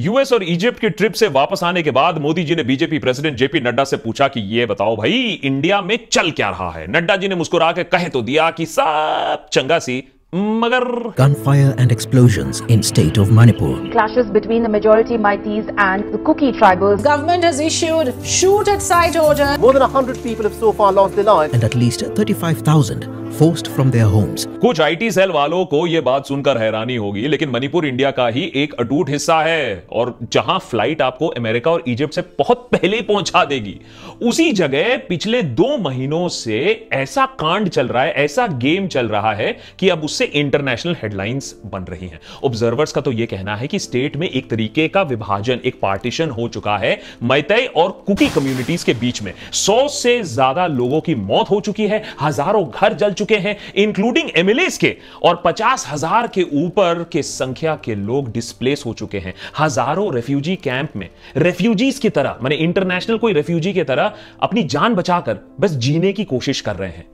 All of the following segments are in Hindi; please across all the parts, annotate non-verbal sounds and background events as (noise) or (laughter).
यूएस और इजिप्ट की ट्रिप से वापस आने के बाद मोदी जी ने बीजेपी प्रेसिडेंट जेपी नड्डा से पूछा कि यह बताओ भाई इंडिया में चल क्या रहा है नड्डा जी ने मुस्कुरा के कह तो दिया कि सब चंगा सी मगर gun fire and explosions in state of Manipur clashes between the majority Meiteis and the Kuki tribals government has issued shoot at sight order more than 100 people have so far lost their life and at least 35000 Forced from their homes. कुछ आईटी सेल वालों को यह बात सुनकर हैरानी होगी लेकिन मणिपुर इंडिया का ही एक अटूट हिस्सा है और जहां फ्लाइट आपको अमेरिका और इजिप्ट से बहुत पहले पहुंचा देगी उसी जगह पिछले दो महीनों से ऐसा कांड चल रहा है ऐसा गेम चल रहा है कि अब उस उससे इंटरनेशनल हेडलाइंस बन रही हैं ऑब्जर्वर्स का तो यह कहना है कि स्टेट में एक तरीके का विभाजन एक पार्टीशन हो चुका है मैतई और कुकी कम्युनिटीज के बीच में सौ से ज्यादा लोगों की मौत हो चुकी है हजारों घर जल चुके हैं इंक्लूडिंग एमएलए के और पचास हजार के ऊपर के संख्या के लोग डिस्प्लेस हो चुके हैं हजारों रेफ्यूजी कैंप में रेफ्यूजीज की तरह मैंने इंटरनेशनल कोई रेफ्यूजी की तरह अपनी जान बचाकर बस जीने की कोशिश कर रहे हैं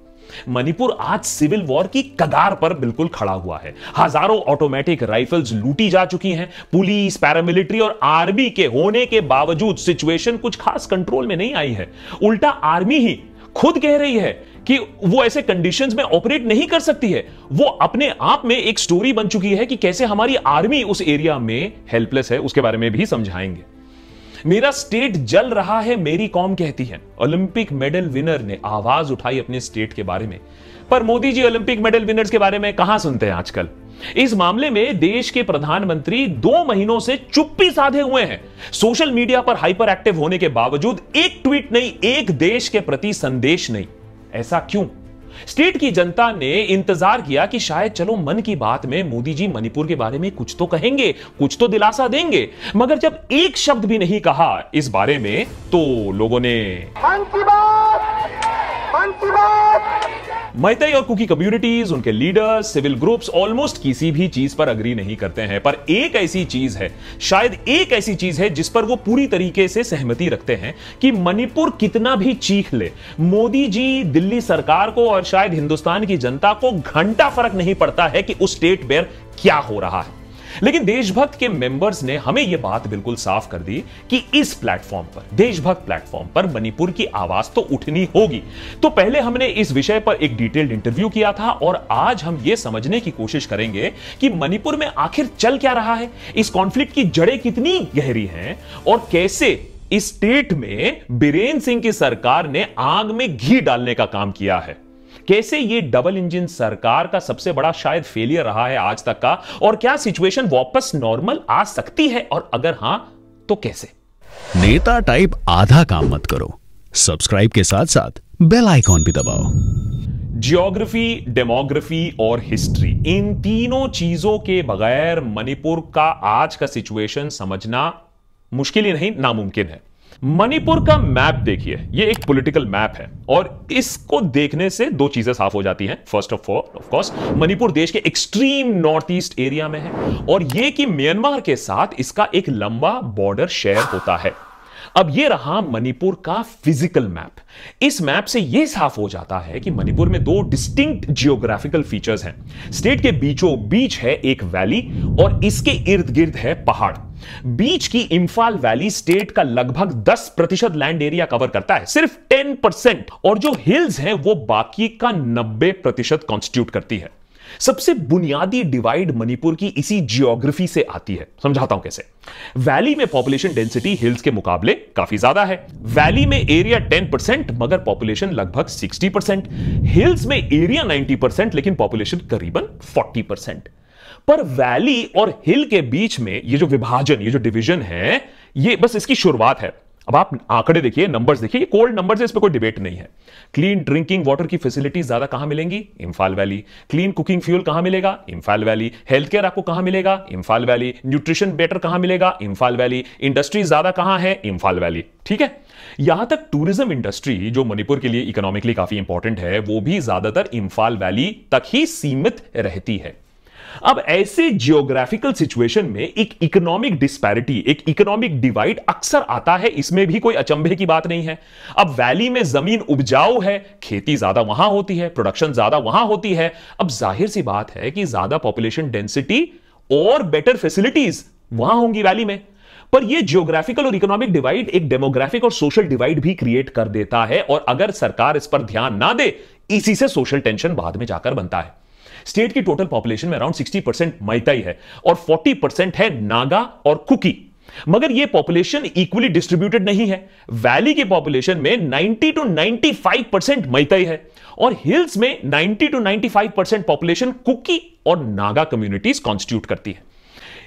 मणिपुर आज सिविल वॉर की कगार पर बिल्कुल खड़ा हुआ है हजारों ऑटोमेटिक राइफल्स लूटी जा चुकी हैं पुलिस पैरामिलिट्री और आर्मी के होने के बावजूद सिचुएशन कुछ खास कंट्रोल में नहीं आई है उल्टा आर्मी ही खुद कह रही है कि वो ऐसे कंडीशंस में ऑपरेट नहीं कर सकती है वो अपने आप में एक स्टोरी बन चुकी है कि कैसे हमारी आर्मी उस एरिया में हेल्पलेस है उसके बारे में भी समझाएंगे मेरा स्टेट जल रहा है मेरी कॉम कहती है ओलंपिक मेडल विनर ने आवाज उठाई अपने स्टेट के बारे में पर Modi ji Olympic medal winners के बारे में कहां सुनते हैं आजकल इस मामले में देश के प्रधानमंत्री दो महीनों से चुप्पी साधे हुए हैं सोशल मीडिया पर हाइपर एक्टिव होने के बावजूद एक ट्वीट नहीं एक देश के प्रति संदेश नहीं ऐसा क्यों स्टेट की जनता ने इंतजार किया कि शायद चलो मन की बात में मोदी जी मणिपुर के बारे में कुछ तो कहेंगे कुछ तो दिलासा देंगे मगर जब एक शब्द भी नहीं कहा इस बारे में तो लोगों ने मन की बात मन की बात मैतई और कुकी कम्युनिटीज उनके लीडर्स सिविल ग्रुप्स ऑलमोस्ट किसी भी चीज पर अग्री नहीं करते हैं पर एक ऐसी चीज है शायद एक ऐसी चीज है जिस पर वो पूरी तरीके से सहमति रखते हैं कि मणिपुर कितना भी चीख ले मोदी जी दिल्ली सरकार को और शायद हिंदुस्तान की जनता को घंटा फर्क नहीं पड़ता है कि उस स्टेट पर क्या हो रहा है लेकिन देशभक्त के मेंबर्स ने हमें यह बात बिल्कुल साफ कर दी कि इस प्लेटफॉर्म पर देशभक्त प्लेटफॉर्म पर मणिपुर की आवाज तो उठनी होगी तो पहले हमने इस विषय पर एक डिटेल्ड इंटरव्यू किया था और आज हम ये समझने की कोशिश करेंगे कि मणिपुर में आखिर चल क्या रहा है इस कॉन्फ्लिक्ट की जड़ें कितनी गहरी हैं और कैसे इस स्टेट में बीरेन सिंह की सरकार ने आग में घी डालने का काम किया है कैसे ये डबल इंजन सरकार का सबसे बड़ा शायद फेलियर रहा है आज तक का और क्या सिचुएशन वापस नॉर्मल आ सकती है और अगर हां तो कैसे नेता टाइप आधा काम मत करो सब्सक्राइब के साथ साथ बेल आइकॉन भी दबाओ जियोग्राफी डेमोग्राफी और हिस्ट्री इन तीनों चीजों के बगैर मणिपुर का आज का सिचुएशन समझना मुश्किल ही नहीं नामुमकिन है मणिपुर का मैप देखिए ये एक पॉलिटिकल मैप है और इसको देखने से दो चीजें साफ हो जाती हैं first of all of course Manipur देश के एक्सट्रीम नॉर्थ ईस्ट एरिया में है और ये कि म्यांमार के साथ इसका एक लंबा बॉर्डर शेयर होता है अब ये रहा मणिपुर का फिजिकल मैप इस मैप से ये साफ हो जाता है कि मणिपुर में दो डिस्टिंक्ट जियोग्राफिकल फीचर्स हैं स्टेट के बीचों बीच है एक वैली और इसके इर्द गिर्द है पहाड़ बीच की इम्फाल वैली स्टेट का लगभग 10 प्रतिशत लैंड एरिया कवर करता है सिर्फ 10 परसेंट और जो हिल्स हैं वो बाकी का 90 प्रतिशत कॉन्स्टिट्यूट करती है सबसे बुनियादी डिवाइड मणिपुर की इसी जियोग्राफी से आती है समझाता हूं कैसे वैली में पॉपुलेशन डेंसिटी हिल्स के मुकाबले काफी ज्यादा है वैली में एरिया 10 परसेंट मगर पॉपुलेशन लगभग 60 परसेंट हिल्स में एरिया 90 परसेंट लेकिन पॉपुलेशन करीबन 40 परसेंट पर वैली और हिल के बीच में ये जो विभाजन ये जो डिवीजन है ये बस इसकी शुरुआत है अब आप आंकड़े देखिए नंबर्स देखिए ये कोल्ड नंबर्स है इस पर कोई डिबेट नहीं है क्लीन ड्रिंकिंग वाटर की फैसिलिटीज ज्यादा कहां मिलेंगी Imphal valley clean cooking fuel कहां मिलेगा इम्फाल वैली हेल्थ केयर आपको कहां मिलेगा इम्फाल वैली न्यूट्रिशन बेटर कहां मिलेगा इम्फाल वैली इंडस्ट्रीज ज्यादा कहां है इम्फाल वैली ठीक है यहां तक टूरिज्म इंडस्ट्री जो मणिपुर के लिए इकोनॉमिकली काफी इंपॉर्टेंट है वो भी ज्यादातर इम्फाल वैली तक ही सीमित रहती है अब ऐसे जियोग्राफिकल सिचुएशन में एक इकोनॉमिक डिस्पैरिटी एक इकोनॉमिक डिवाइड अक्सर आता है इसमें भी कोई अचंभे की बात नहीं है अब वैली में जमीन उपजाऊ है खेती ज्यादा वहां होती है प्रोडक्शन ज्यादा वहां होती है अब जाहिर सी बात है कि ज्यादा पॉपुलेशन डेंसिटी और बेटर फैसिलिटीज वहां होंगी वैली में पर यह जियोग्राफिकल और इकोनॉमिक डिवाइड एक डेमोग्राफिक और सोशल डिवाइड भी क्रिएट कर देता है और अगर सरकार इस पर ध्यान ना दे इसी से सोशल टेंशन बाद में जाकर बनता है स्टेट की टोटल पॉपुलेशन में अराउंड 60 परसेंट मैताई है और 40 परसेंट है नागा और कुकी मगर ये पॉपुलेशन इक्वली डिस्ट्रीब्यूटेड नहीं है वैली की पॉपुलेशन में 90 टू 95 परसेंट मैताई है और हिल्स में 90 टू 95 परसेंट पॉपुलेशन कुकी और नागा कम्युनिटीज कॉन्स्टिट्यूट करती है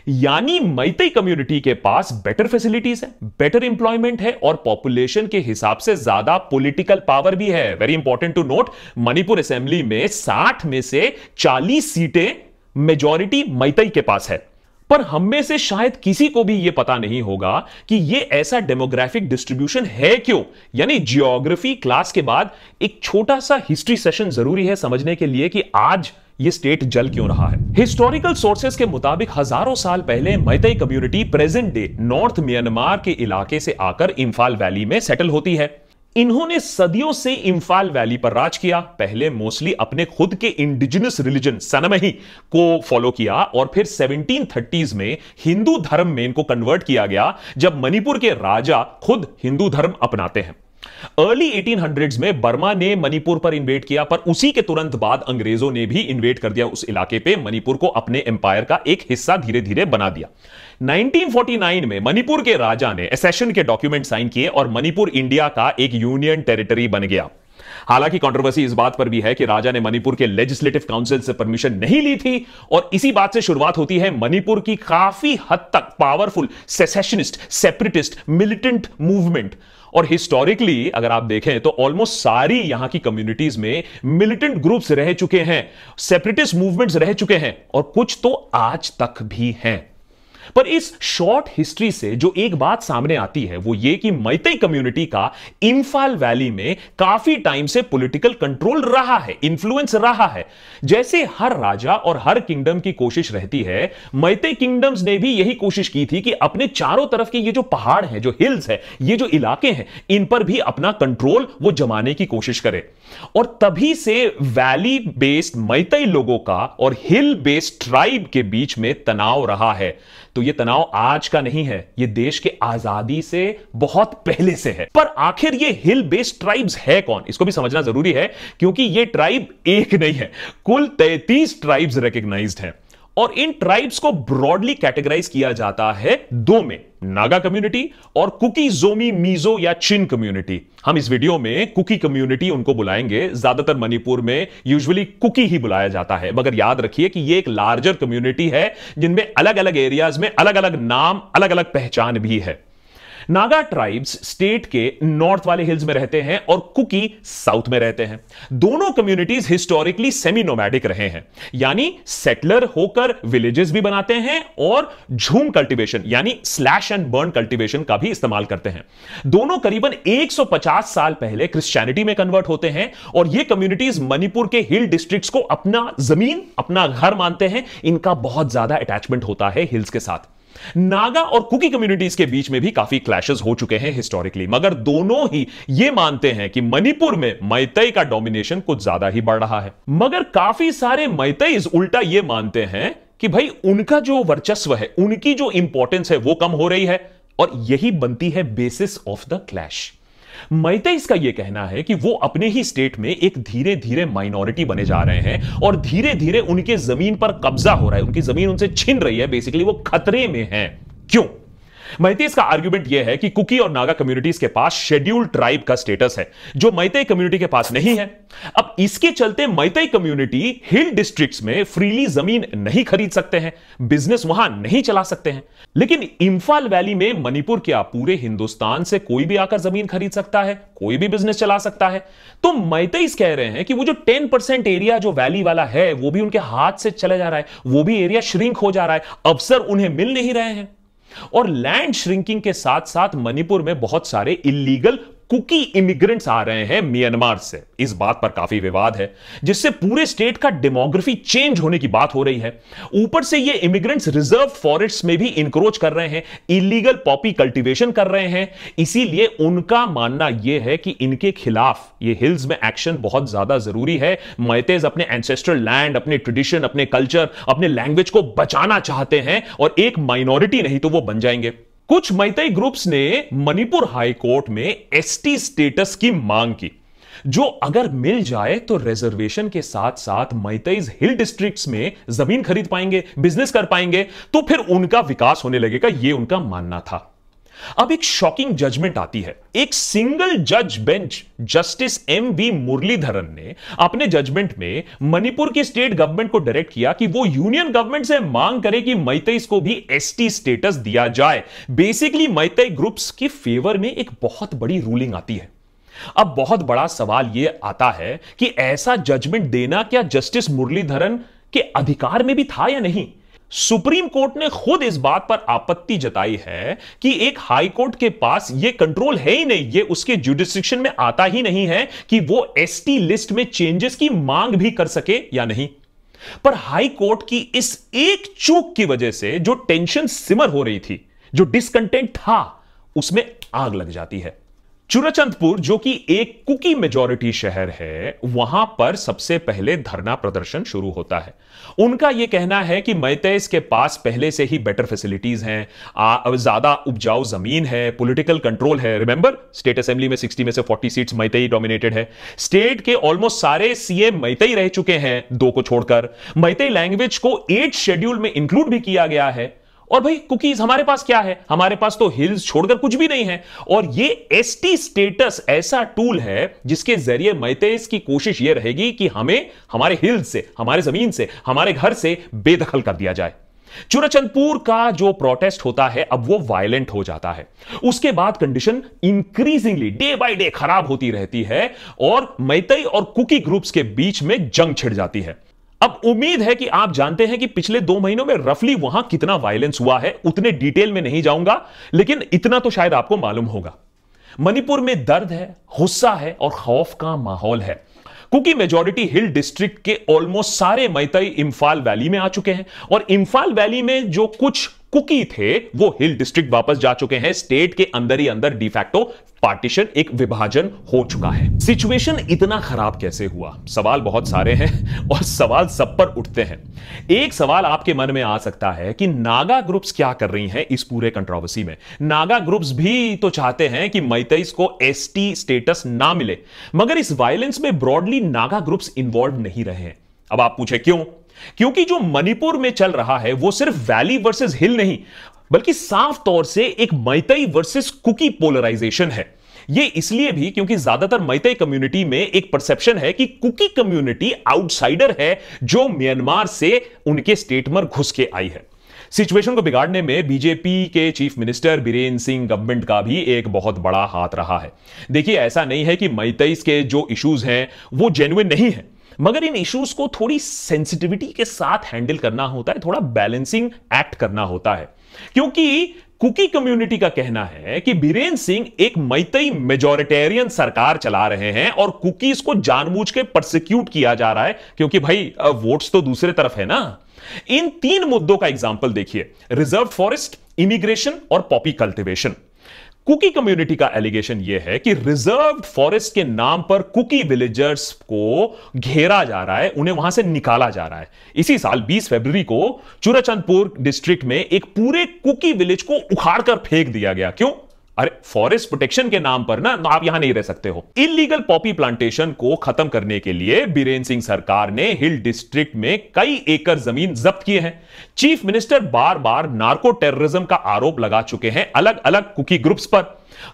यानी मैतई कम्युनिटी के पास बेटर फैसिलिटीज है बेटर इंप्लॉयमेंट है और पॉपुलेशन के हिसाब से ज्यादा पॉलिटिकल पावर भी है very important to note Manipur assembly में साठ में से चालीस सीटें मेजोरिटी मैतई के पास है पर हम में से शायद किसी को भी यह पता नहीं होगा कि यह ऐसा डेमोग्राफिक डिस्ट्रीब्यूशन है क्यों यानी जियोग्राफी क्लास के बाद एक छोटा सा हिस्ट्री सेशन जरूरी है समझने के लिए कि आज ये स्टेट जल क्यों रहा है हिस्टोरिकल सोर्सेस के मुताबिक हजारों साल पहले Meitei community present day north Myanmar के इलाके से आकर इम्फाल वैली में सेटल होती है इन्होंने सदियों से इम्फाल वैली पर राज किया पहले मोस्टली अपने खुद के इंडिजिनस रिलीजन ही को फॉलो किया और फिर 1730s में हिंदू धर्म में इनको कन्वर्ट किया गया जब मणिपुर के राजा खुद हिंदू धर्म अपनाते हैं अर्ली 1800s में बर्मा ने मणिपुर पर इन्वेट किया पर उसी के तुरंत बाद अंग्रेजों ने भी इन्वेट कर दिया उस इलाके पे मणिपुर को अपने एम्पायर का एक हिस्सा धीरे धीरे बना दिया 1949 में मणिपुर के राजा ने एसेशन के डॉक्यूमेंट साइन किए और मणिपुर इंडिया का एक यूनियन टेरिटरी बन गया हालांकि कंट्रोवर्सी इस बात पर भी है कि राजा ने मणिपुर के लेजिस्लेटिव काउंसिल से परमिशन नहीं ली थी और इसी बात से शुरुआत होती है मणिपुर की काफी हद तक powerful secessionist separatist militant movement और हिस्टोरिकली अगर आप देखें तो ऑलमोस्ट सारी यहां की कम्युनिटीज में मिलिटेंट ग्रुप्स रह चुके हैं सेपरेटिस्ट मूवमेंट्स रह चुके हैं और कुछ तो आज तक भी हैं पर इस शॉर्ट हिस्ट्री से जो एक बात सामने आती है वो ये कि मैते कम्युनिटी का इंफाल वैली में काफी टाइम से पॉलिटिकल कंट्रोल रहा है इंफ्लुएंस रहा है जैसे हर राजा और हर किंगडम की कोशिश रहती है मैते किंगडम्स ने भी यही कोशिश की थी कि अपने चारों तरफ के ये जो पहाड़ है जो हिल्स है ये जो इलाके हैं इन पर भी अपना कंट्रोल वो जमाने की कोशिश करे और तभी से वैली बेस्ड मैतई लोगों का और हिल बेस्ड ट्राइब के बीच में तनाव रहा है तो ये तनाव आज का नहीं है ये देश के आजादी से बहुत पहले से है पर आखिर ये हिल बेस्ड ट्राइब्स है कौन इसको भी समझना जरूरी है क्योंकि ये ट्राइब एक नहीं है कुल तैतीस ट्राइब्स रिकग्नाइज है और इन ट्राइब्स को ब्रॉडली कैटेगराइज किया जाता है दो में नागा कम्युनिटी और कुकी जोमी मीजो या चिन कम्युनिटी हम इस वीडियो में कुकी कम्युनिटी उनको बुलाएंगे ज्यादातर मणिपुर में यूजुअली कुकी ही बुलाया जाता है मगर याद रखिए कि ये एक लार्जर कम्युनिटी है जिनमें अलग अलग एरियाज में अलग अलग नाम अलग अलग पहचान भी है नागा ट्राइब्स स्टेट के नॉर्थ वाले हिल्स में रहते हैं और कुकी साउथ में रहते हैं दोनों कम्युनिटीज हिस्टोरिकली सेमी नोमैडिक रहे हैं यानी सेटलर होकर विलेजेस भी बनाते हैं और झूम कल्टीवेशन यानी स्लैश एंड बर्न कल्टीवेशन का भी इस्तेमाल करते हैं दोनों करीबन 150 साल पहले क्रिश्चियनिटी में कन्वर्ट होते हैं और ये कम्युनिटीज मणिपुर के हिल डिस्ट्रिक्ट को अपना जमीन अपना घर मानते हैं इनका बहुत ज्यादा अटैचमेंट होता है हिल्स के साथ नागा और कुकी कम्युनिटीज के बीच में भी काफी क्लैशेस हो चुके हैं हिस्टोरिकली मगर दोनों ही ये मानते हैं कि मणिपुर में मैतई का डोमिनेशन कुछ ज्यादा ही बढ़ रहा है मगर काफी सारे मैतईज उल्टा ये मानते हैं कि भाई उनका जो वर्चस्व है उनकी जो इंपॉर्टेंस है वो कम हो रही है और यही बनती है basis of the clash Meiteis का यह कहना है कि वो अपने ही स्टेट में एक धीरे धीरे माइनॉरिटी बने जा रहे हैं और धीरे धीरे उनके जमीन पर कब्जा हो रहा है उनकी जमीन उनसे छिन रही है बेसिकली वो खतरे में है क्यों मैतेस का आर्ग्यूमेंट यह है कि कुकी और नागा कम्युनिटीज के पास शेड्यूल ट्राइब का स्टेटस है जो मैते कम्युनिटी के पास नहीं है अब इसके चलते मैते कम्युनिटी हिल डिस्ट्रिक्ट्स में फ्रीली जमीन नहीं खरीद सकते हैं बिजनेस वहां नहीं चला सकते हैं लेकिन इम्फाल वैली में मणिपुर क्या पूरे हिंदुस्तान से कोई भी आकर जमीन खरीद सकता है कोई भी बिजनेस चला सकता है तो मैतेस कह रहे हैं कि वो जो टेन परसेंट एरिया जो वैली वाला है वो भी उनके हाथ से चला जा रहा है वो भी एरिया श्रिंक हो जा रहा है अवसर उन्हें मिल नहीं रहे हैं और लैंड श्रिंकिंग के साथ साथ मणिपुर में बहुत सारे इलीगल कुकी इमिग्रेंट्स आ रहे हैं म्यांमार से इस बात पर काफी विवाद है जिससे पूरे स्टेट का डेमोग्राफी चेंज होने की बात हो रही है ऊपर से ये इमिग्रेंट्स रिजर्व फॉरेस्ट में भी इंक्रोच कर रहे हैं इलीगल पॉपी कल्टीवेशन कर रहे हैं इसीलिए उनका मानना यह है कि इनके खिलाफ ये हिल्स में एक्शन बहुत ज्यादा जरूरी है मैतेज अपने एंसेस्ट्रल लैंड अपने ट्रेडिशन अपने कल्चर अपने लैंग्वेज को बचाना चाहते हैं और एक माइनॉरिटी नहीं तो वो बन जाएंगे कुछ मैतई ग्रुप्स ने मणिपुर हाईकोर्ट में एसटी स्टेटस की मांग की जो अगर मिल जाए तो रिजर्वेशन के साथ साथ मैतईज हिल डिस्ट्रिक्ट्स में जमीन खरीद पाएंगे बिजनेस कर पाएंगे तो फिर उनका विकास होने लगेगा यह उनका मानना था अब एक शॉकिंग जजमेंट आती है एक सिंगल जज bench justice M B Muralidharan ने अपने जजमेंट में मणिपुर की स्टेट गवर्नमेंट को डायरेक्ट किया कि वो यूनियन गवर्नमेंट से मांग करे कि मैतेइस को भी एसटी स्टेटस दिया जाए बेसिकली मैतई ग्रुप्स के फेवर में एक बहुत बड़ी रूलिंग आती है अब बहुत बड़ा सवाल यह आता है कि ऐसा जजमेंट देना क्या जस्टिस मुरलीधरन के अधिकार में भी था या नहीं सुप्रीम कोर्ट ने खुद इस बात पर आपत्ति जताई है कि एक हाई कोर्ट के पास यह कंट्रोल है ही नहीं ये उसके जुडिस्ट्रिक्शन में आता ही नहीं है कि वो एसटी लिस्ट में चेंजेस की मांग भी कर सके या नहीं पर हाई कोर्ट की इस एक चूक की वजह से जो टेंशन सिमर हो रही थी जो डिसकंटेंट था उसमें आग लग जाती है चुरचंदपुर जो कि एक कुकी मेजोरिटी शहर है वहां पर सबसे पहले धरना प्रदर्शन शुरू होता है उनका यह कहना है कि मैतेस के पास पहले से ही बेटर फैसिलिटीज हैं ज्यादा उपजाऊ जमीन है पॉलिटिकल कंट्रोल है रिमेंबर स्टेट असेंबली में 60 में से 40 सीट्स मैतई डोमिनेटेड है स्टेट के ऑलमोस्ट सारे सीएम मैतई रह चुके हैं दो को छोड़कर मैतई लैंग्वेज को एट शेड्यूल में इंक्लूड भी किया गया है और भाई कुकीज हमारे पास क्या है हमारे पास तो हिल्स छोड़कर कुछ भी नहीं है और ये एस टी स्टेटस ऐसा टूल है जिसके जरिए मैतेज की कोशिश यह रहेगी कि हमें हमारे हिल्स से हमारे जमीन से हमारे घर से बेदखल कर दिया जाए चुरचंदपुर का जो प्रोटेस्ट होता है अब वो वायलेंट हो जाता है उसके बाद condition increasingly day by day खराब होती रहती है और मैतई और कुकी ग्रुप्स के बीच में जंग छिड़ जाती है अब उम्मीद है कि आप जानते हैं कि पिछले दो महीनों में रफली वहां कितना वायलेंस हुआ है उतने डिटेल में नहीं जाऊंगा लेकिन इतना तो शायद आपको मालूम होगा मणिपुर में दर्द है गुस्सा है और खौफ का माहौल है क्योंकि मेजोरिटी हिल डिस्ट्रिक्ट के ऑलमोस्ट सारे मैतई इम्फाल वैली में आ चुके हैं और इम्फाल वैली में जो कुछ कुकी थे वो हिल डिस्ट्रिक्ट वापस जा चुके हैं स्टेट के अंदर ही अंदर डिफैक्टो पार्टीशन एक विभाजन हो चुका है सिचुएशन इतना खराब कैसे हुआ सवाल बहुत सारे हैं (laughs) और सवाल सब पर उठते हैं एक सवाल आपके मन में आ सकता है कि नागा ग्रुप्स क्या कर रही हैं इस पूरे कंट्रोवर्सी में नागा ग्रुप्स भी तो चाहते हैं कि मैतेइस को एसटी स्टेटस ना मिले मगर इस वायलेंस में ब्रॉडली नागा ग्रुप्स इन्वॉल्व नहीं रहे हैं अब आप पूछे क्यों क्योंकि जो मणिपुर में चल रहा है वो सिर्फ वैली वर्सेस हिल नहीं बल्कि साफ तौर से एक मैतई वर्सेस कुकी पोलराइजेशन है ये इसलिए भी क्योंकि ज्यादातर मैतई कम्युनिटी में एक परसेप्शन है कि कुकी कम्युनिटी आउटसाइडर है जो म्यांमार से उनके स्टेट में घुस के आई है सिचुएशन को बिगाड़ने में बीजेपी के chief minister Biren Singh government का भी एक बहुत बड़ा हाथ रहा है देखिए ऐसा नहीं है कि मैतईस के जो इश्यूज हैं वो जेन्युन नहीं है मगर इन इश्यूज को थोड़ी सेंसिटिविटी के साथ हैंडल करना होता है थोड़ा बैलेंसिंग एक्ट करना होता है क्योंकि कुकी कम्युनिटी का कहना है कि बीरेन्द्र सिंह एक मैतई मेजोरिटेरियन सरकार चला रहे हैं और कुकीज को जानबूझ के प्रोसिक्यूट किया जा रहा है क्योंकि भाई वोट्स तो दूसरे तरफ है ना इन तीन मुद्दों का एग्जाम्पल देखिए रिजर्व फॉरेस्ट इमिग्रेशन और पॉपी कल्टिवेशन कुकी कम्युनिटी का एलिगेशन यह है कि रिजर्व फॉरेस्ट के नाम पर कुकी विलेजर्स को घेरा जा रहा है उन्हें वहां से निकाला जा रहा है इसी साल 20 फरवरी को चुराचंदपुर डिस्ट्रिक्ट में एक पूरे कुकी विलेज को उखाड़कर फेंक दिया गया क्यों अरे फॉरेस्ट प्रोटेक्शन के नाम पर ना तो आप यहां नहीं रह सकते हो इलीगल पॉपी प्लांटेशन को खत्म करने के लिए बीरेन सिंह सरकार ने हिल डिस्ट्रिक्ट में कई एकड़ जमीन जब्त किए हैं चीफ मिनिस्टर बार बार नार्को टेररिज्म का आरोप लगा चुके हैं अलग अलग कुकी ग्रुप्स पर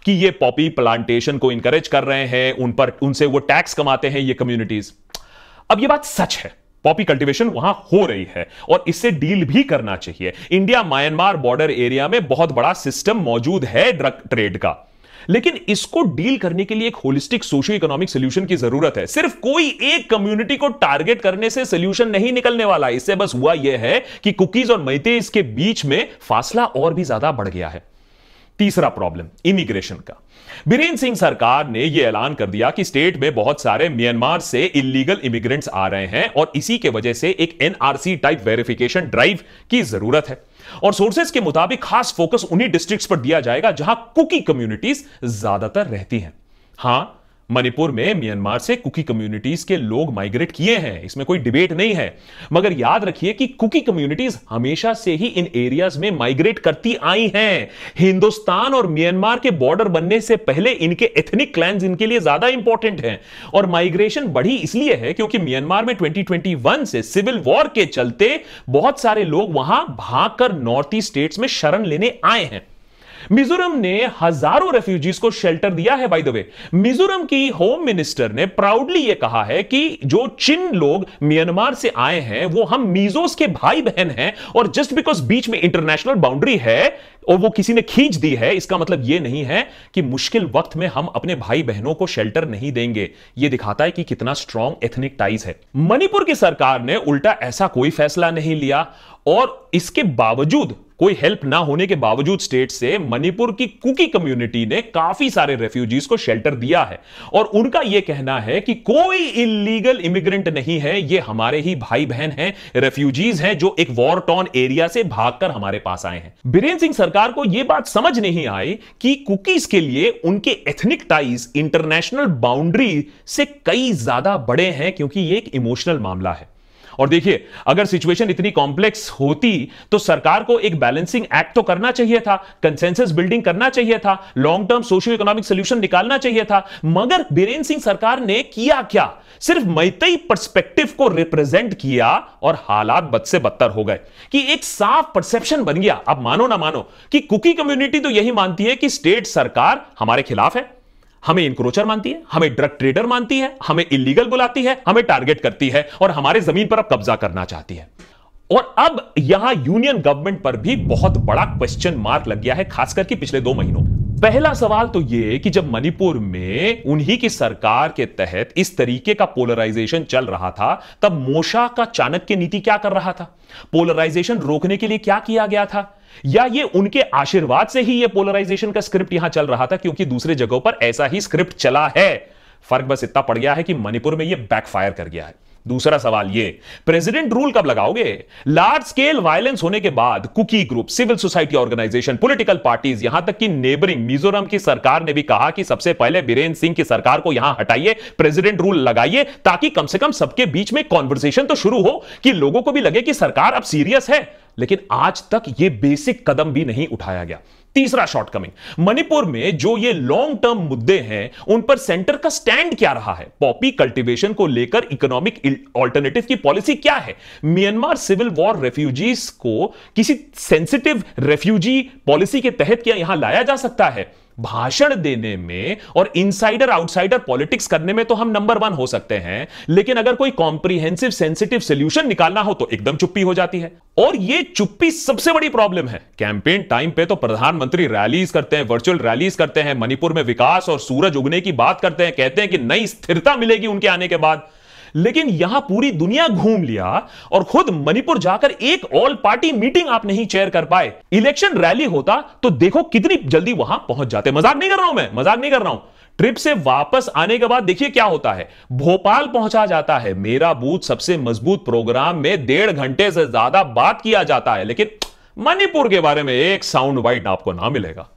कि ये पॉपी प्लांटेशन को इंकरेज कर रहे हैं उन पर उनसे वो टैक्स कमाते हैं ये कम्युनिटीज अब ये बात सच है पॉपी कल्टीवेशन वहां हो रही है और इससे डील भी करना चाहिए इंडिया म्यांमार बॉर्डर एरिया में बहुत बड़ा सिस्टम मौजूद है ड्रग ट्रेड का लेकिन इसको डील करने के लिए एक होलिस्टिक सोशियो इकोनॉमिक सोल्यूशन की जरूरत है सिर्फ कोई एक कम्युनिटी को टारगेट करने से सोल्यूशन नहीं निकलने वाला इससे बस हुआ यह है कि कुकीज और मैते इसके बीच में फासला और भी ज्यादा बढ़ गया है तीसरा प्रॉब्लम इमिग्रेशन का बीरेन्द्र सिंह सरकार ने यह ऐलान कर दिया कि स्टेट में बहुत सारे म्यांमार से इलीगल इमिग्रेंट्स आ रहे हैं और इसी के वजह से एक एनआरसी टाइप वेरिफिकेशन ड्राइव की जरूरत है और सोर्सेज के मुताबिक खास फोकस उन्हीं डिस्ट्रिक्ट्स पर दिया जाएगा जहां कुकी कम्युनिटीज ज्यादातर रहती हैं हां मणिपुर में म्यांमार से कुकी कम्युनिटीज के लोग माइग्रेट किए हैं इसमें कोई डिबेट नहीं है मगर याद रखिए कि कुकी कम्युनिटीज हमेशा से ही इन एरियाज में माइग्रेट करती आई हैं हिंदुस्तान और म्यांमार के बॉर्डर बनने से पहले इनके एथनिक क्लैंस इनके लिए ज्यादा इंपॉर्टेंट हैं और माइग्रेशन बढ़ी इसलिए है क्योंकि म्यांमार में ट्वेंटी से सिविल वॉर के चलते बहुत सारे लोग वहां भाग नॉर्थ ईस्ट स्टेट्स में शरण लेने आए हैं मिजोरम ने हजारों रेफ्यूजीज को शेल्टर दिया है बाय द वे मिजोरम की होम मिनिस्टर ने प्राउडली यह कहा है कि जो चिन लोग म्यांमार से आए हैं वो हम मिजोस के भाई बहन हैं और जस्ट बिकॉज बीच में इंटरनेशनल बाउंड्री है और वो किसी ने खींच दी है इसका मतलब यह नहीं है कि मुश्किल वक्त में हम अपने भाई बहनों को शेल्टर नहीं देंगे यह दिखाता है कि कितना स्ट्रॉन्ग एथनिक टाइज है मणिपुर की सरकार ने उल्टा ऐसा कोई फैसला नहीं लिया और इसके बावजूद कोई हेल्प ना होने के बावजूद स्टेट से मणिपुर की कुकी कम्युनिटी ने काफी सारे रेफ्यूजीज को शेल्टर दिया है और उनका यह कहना है कि कोई इलीगल इमिग्रेंट नहीं है ये हमारे ही भाई बहन हैं रेफ्यूजीज हैं जो एक वॉर टॉन एरिया से भागकर हमारे पास आए हैं बीरेन्द्र सिंह सरकार को यह बात समझ नहीं आई कि कुकीज के लिए उनके एथनिक टाइज इंटरनेशनल बाउंड्री से कई ज्यादा बड़े हैं क्योंकि ये एक इमोशनल मामला है और देखिए अगर सिचुएशन इतनी कॉम्प्लेक्स होती तो सरकार को एक बैलेंसिंग एक्ट तो करना चाहिए था कंसेंसस बिल्डिंग करना चाहिए था long term socio economic solution निकालना चाहिए था मगर बीरेन्द्र सिंह सरकार ने किया क्या सिर्फ मैतई परस्पेक्टिव को रिप्रेजेंट किया और हालात बद से बदतर हो गए कि एक साफ परसेप्शन बन गया आप मानो ना मानो कि कुकी कम्युनिटी तो यही मानती है कि स्टेट सरकार हमारे खिलाफ है हमें इंक्रोचर मानती है हमें ड्रग ट्रेडर मानती है हमें इलीगल बुलाती है हमें टारगेट करती है और हमारे जमीन पर अब कब्जा करना चाहती है और अब यहां यूनियन गवर्नमेंट पर भी बहुत बड़ा क्वेश्चन मार्क लग गया है खासकर के पिछले दो महीनों पहला सवाल तो यह कि जब मणिपुर में उन्हीं की सरकार के तहत इस तरीके का पोलराइजेशन चल रहा था तब मोशा का चाणक्य नीति क्या कर रहा था पोलराइजेशन रोकने के लिए क्या किया गया था या ये उनके आशीर्वाद से ही ये पोलराइजेशन का स्क्रिप्ट यहां चल रहा था क्योंकि दूसरे जगहों पर ऐसा ही स्क्रिप्ट चला है फर्क बस इतना पड़ गया है कि मणिपुर में ये बैकफायर कर गया है दूसरा सवाल ये प्रेसिडेंट रूल कब लगाओगे लार्ज स्केल वायलेंस होने के बाद Kuki group civil society organisation political parties यहां तक कि नेबरिंग मिजोरम की सरकार ने भी कहा कि सबसे पहले बीरेन्द्र सिंह की सरकार को यहां हटाइए प्रेसिडेंट रूल लगाइए ताकि कम से कम सबके बीच में कॉन्वर्सेशन तो शुरू हो कि लोगों को भी लगे कि सरकार अब सीरियस है लेकिन आज तक यह बेसिक कदम भी नहीं उठाया गया तीसरा शॉर्टकमिंग मणिपुर में जो ये लॉन्ग टर्म मुद्दे हैं उन पर सेंटर का स्टैंड क्या रहा है पॉपी कल्टीवेशन को लेकर इकोनॉमिक ऑल्टरनेटिव की पॉलिसी क्या है म्यांमार सिविल वॉर रेफ्यूजीज को किसी सेंसिटिव रेफ्यूजी पॉलिसी के तहत क्या यहां लाया जा सकता है भाषण देने में और इनसाइडर आउटसाइडर पॉलिटिक्स करने में तो हम नंबर वन हो सकते हैं लेकिन अगर कोई कॉम्प्रिहेंसिव सेंसिटिव सोल्यूशन निकालना हो तो एकदम चुप्पी हो जाती है और ये चुप्पी सबसे बड़ी प्रॉब्लम है कैंपेन टाइम पे तो प्रधानमंत्री रैलीज करते हैं वर्चुअल रैलीज करते हैं मणिपुर में विकास और सूरज उगने की बात करते हैं कहते हैं कि नई स्थिरता मिलेगी उनके आने के बाद लेकिन यहां पूरी दुनिया घूम लिया और खुद मणिपुर जाकर एक ऑल पार्टी मीटिंग आप नहीं चेयर कर पाए इलेक्शन रैली होता तो देखो कितनी जल्दी वहां पहुंच जाते मजाक नहीं कर रहा हूं मैं मजाक नहीं कर रहा हूं ट्रिप से वापस आने के बाद देखिए क्या होता है भोपाल पहुंचा जाता है मेरा बूथ सबसे मजबूत प्रोग्राम में डेढ़ घंटे से ज्यादा बात किया जाता है लेकिन मणिपुर के बारे में एक साउंड वाइट आपको ना मिलेगा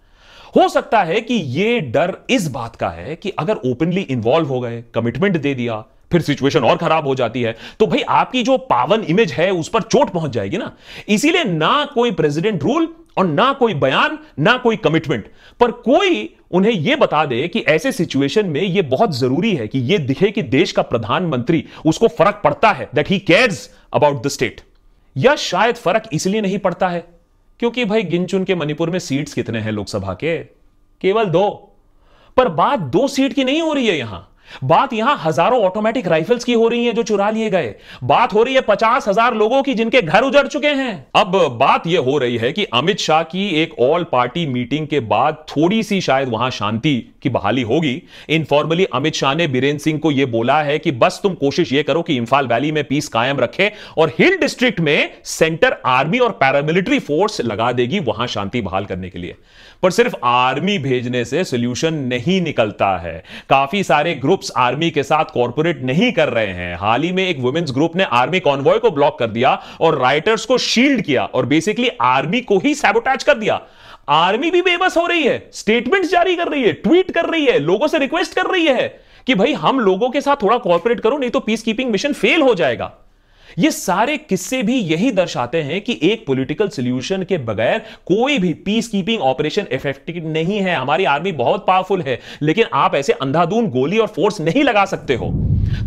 हो सकता है कि यह डर इस बात का है कि अगर ओपनली इन्वॉल्व हो गए कमिटमेंट दे दिया फिर सिचुएशन और खराब हो जाती है तो भाई आपकी जो पावन इमेज है उस पर चोट पहुंच जाएगी ना इसीलिए ना कोई प्रेसिडेंट रूल और ना कोई बयान ना कोई कमिटमेंट पर कोई उन्हें यह बता दे कि ऐसे सिचुएशन में यह बहुत जरूरी है कि यह दिखे कि देश का प्रधानमंत्री उसको फर्क पड़ता है that he cares about the state या शायद फर्क इसलिए नहीं पड़ता है क्योंकि भाई गिनचुन के मणिपुर में सीट्स कितने हैं लोकसभा के केवल दो पर बात दो सीट की नहीं हो रही है यहां बात यहां हजारों ऑटोमेटिक राइफल्स की हो रही है जो चुरा लिए गए बात हो रही है पचास हजार लोगों की जिनके घर उजड़ चुके हैं अब बात यह हो रही है कि अमित शाह की एक ऑल पार्टी मीटिंग के बाद थोड़ी सी शायद वहां शांति की बहाली होगी इनफॉर्मली अमित शाह ने बीरेन्द्र सिंह को यह बोला है कि बस तुम कोशिश यह करो कि इंफाल वैली में पीस कायम रखे और हिल डिस्ट्रिक्ट में सेंटर आर्मी और पैरामिलिट्री फोर्स लगा देगी वहां शांति बहाल करने के लिए पर सिर्फ आर्मी भेजने से सोल्यूशन नहीं निकलता है काफी सारे ग्रुप्स आर्मी के साथ कॉरपोरेट नहीं कर रहे हैं हाल ही में एक वुमेन्स ग्रुप ने आर्मी कॉन्वॉय को ब्लॉक कर दिया और राइटर्स को शील्ड किया और बेसिकली आर्मी को ही सैबोटाज कर दिया आर्मी भी बेबस हो रही है स्टेटमेंट्स जारी कर रही है ट्वीट कर रही है लोगों से रिक्वेस्ट कर रही है कि भाई हम लोगों के साथ थोड़ा कॉर्पोरेट करो नहीं तो पीस कीपिंग मिशन फेल हो जाएगा ये सारे किस्से भी यही दर्शाते हैं कि एक पॉलिटिकल सोल्यूशन के बगैर कोई भी पीस कीपिंग ऑपरेशन इफेक्टिव नहीं है हमारी आर्मी बहुत पावरफुल है लेकिन आप ऐसे अंधाधुन गोली और फोर्स नहीं लगा सकते हो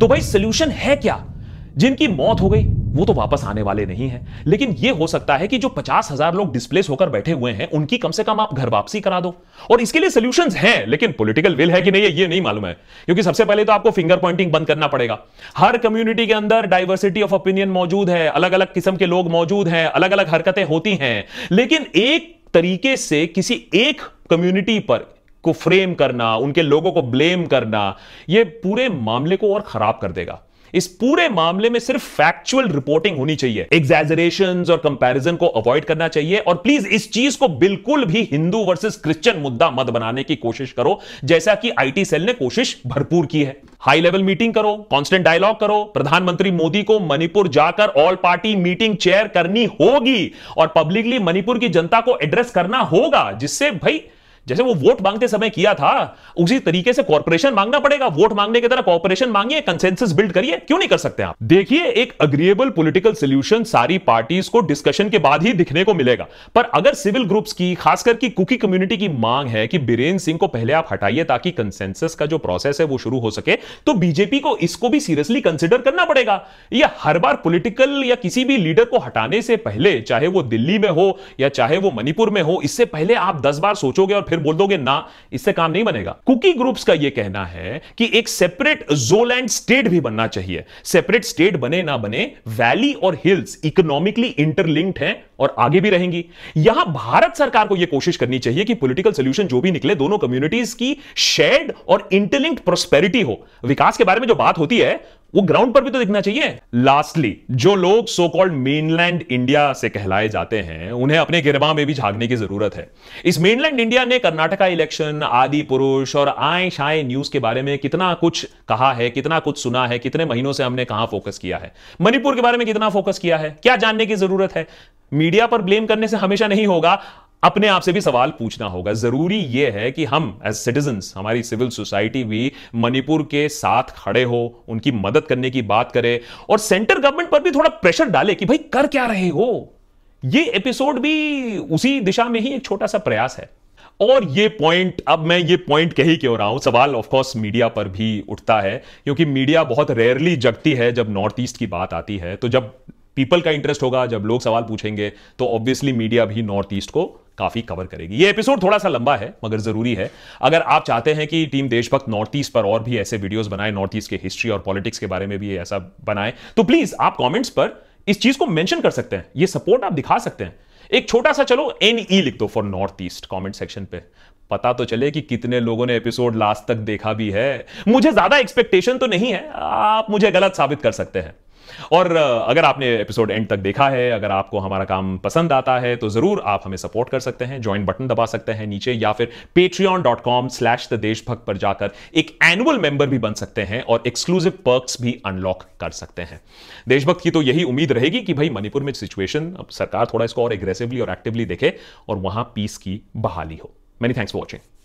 तो भाई सोल्यूशन है क्या जिनकी मौत हो गई वो तो वापस आने वाले नहीं है लेकिन ये हो सकता है कि जो पचास हजार लोग डिस्प्लेस होकर बैठे हुए हैं उनकी कम से कम आप घर वापसी करा दो और इसके लिए सोल्यूशन हैं लेकिन पोलिटिकल विल है कि नहीं है ये नहीं मालूम है क्योंकि सबसे पहले तो आपको फिंगर पॉइंटिंग बंद करना पड़ेगा हर कम्युनिटी के अंदर डाइवर्सिटी ऑफ ओपिनियन मौजूद है अलग अलग किस्म के लोग मौजूद हैं अलग अलग हरकतें होती हैं लेकिन एक तरीके से किसी एक कम्युनिटी पर को फ्रेम करना उनके लोगों को ब्लेम करना यह पूरे मामले को और खराब कर देगा इस पूरे मामले में सिर्फ फैक्चुअल रिपोर्टिंग होनी चाहिए एग्जेजरेशन और कंपैरिजन को अवॉइड करना चाहिए और प्लीज इस चीज को बिल्कुल भी हिंदू वर्सेस क्रिश्चियन मुद्दा मत बनाने की कोशिश करो जैसा कि आईटी सेल ने कोशिश भरपूर की है हाई लेवल मीटिंग करो कांस्टेंट डायलॉग करो प्रधानमंत्री मोदी को मणिपुर जाकर ऑल पार्टी मीटिंग चेयर करनी होगी और पब्लिकली मणिपुर की जनता को एड्रेस करना होगा जिससे भाई जैसे वो वोट मांगते समय किया था उसी तरीके से कॉर्पोरेशन मांगना पड़ेगा वोट मांगने की तरह कॉर्पोरेशन मांगिए कंसेंसस बिल्ड करिए क्यों नहीं कर सकते आप देखिए एक अग्रीएबल पॉलिटिकल सोल्यूशन सारी पार्टीज को डिस्कशन के बाद ही दिखने को मिलेगा पर अगर सिविल ग्रुप्स की खासकर की कुकी कम्युनिटी की मांग है कि बीरेन्द्र सिंह को पहले आप हटाइए ताकि कंसेंसस का जो प्रोसेस है वो शुरू हो सके तो बीजेपी को इसको भी सीरियसली कंसिडर करना पड़ेगा यह हर बार पोलिटिकल या किसी भी लीडर को हटाने से पहले चाहे वो दिल्ली में हो या चाहे वो मणिपुर में हो इससे पहले आप दस बार सोचोगे और फिर फिर बोल दोगे ना इससे काम नहीं बनेगा कुकी ग्रुप्स का यह कहना है कि एक सेपरेट जोलैंड एंड स्टेट भी बनना चाहिए सेपरेट स्टेट बने ना बने वैली और हिल्स इकोनॉमिकली इंटरलिंक्ड है और आगे भी रहेंगी यहां भारत सरकार को यह कोशिश करनी चाहिए कि पॉलिटिकल सोल्यूशन जो भी निकले दोनों कम्युनिटीज की शेड और इंटरलिंक्ड प्रोस्पेरिटी हो विकास के बारे में जो बात होती है वो ग्राउंड पर भी तो दिखना चाहिए लास्टली जो लोग सो कॉल्ड मेनलैंड इंडिया से कहलाए जाते हैं उन्हें अपने गिरबा में भी झागने की जरूरत है इस मेनलैंड इंडिया ने कर्नाटका इलेक्शन आदि पुरुष और आए शाए न्यूज के बारे में कितना कुछ कहा है कितना कुछ सुना है कितने महीनों से हमने कहा फोकस किया है मणिपुर के बारे में कितना फोकस किया है क्या जानने की जरूरत है मीडिया पर ब्लेम करने से हमेशा नहीं होगा अपने आप से भी सवाल पूछना होगा जरूरी यह है कि हम एज सिटीजन हमारी सिविल सोसाइटी भी मणिपुर के साथ खड़े हो उनकी मदद करने की बात करें और सेंटर गवर्नमेंट पर भी थोड़ा प्रेशर डाले कि भाई कर क्या रहे हो ये एपिसोड भी उसी दिशा में ही एक छोटा सा प्रयास है और ये पॉइंट अब मैं ये पॉइंट कही क्यों रहा हूं सवाल ऑफकोर्स मीडिया पर भी उठता है क्योंकि मीडिया बहुत रेयरली जगती है जब नॉर्थ ईस्ट की बात आती है तो जब पीपल का इंटरेस्ट होगा जब लोग सवाल पूछेंगे तो ऑब्वियसली मीडिया भी नॉर्थ ईस्ट को काफी कवर करेगी ये एपिसोड थोड़ा सा लंबा है मगर जरूरी है अगर आप चाहते हैं कि टीम देशभक्त नॉर्थ ईस्ट पर और भी ऐसे वीडियोस बनाए नॉर्थ ईस्ट के हिस्ट्री और पॉलिटिक्स के बारे में भी ऐसा बनाए तो प्लीज आप कॉमेंट्स पर इस चीज को मेंशन कर सकते हैं ये सपोर्ट आप दिखा सकते हैं एक छोटा सा चलो एन ई e लिख दो for north east comment section पे पता तो चले कि कितने लोगों ने एपिसोड लास्ट तक देखा भी है मुझे ज्यादा एक्सपेक्टेशन तो नहीं है आप मुझे गलत साबित कर सकते हैं और अगर आपने एपिसोड एंड तक देखा है अगर आपको हमारा काम पसंद आता है तो ज़रूर आप हमें सपोर्ट कर सकते हैं ज्वाइन बटन दबा सकते हैं नीचे या फिर Patreon dot com slash the Deshbhakt पर जाकर एक एनुअल मेंबर भी बन सकते हैं और एक्सक्लूसिव पर्क्स भी अनलॉक कर सकते हैं देशभक्त की तो यही उम्मीद रहेगी कि भाई मणिपुर में सिचुएशन सरकार थोड़ा इसको और एग्रेसिवली और एक्टिवली देखे और वहां पीस की बहाली हो मेनी थैंक्स फॉर वॉचिंग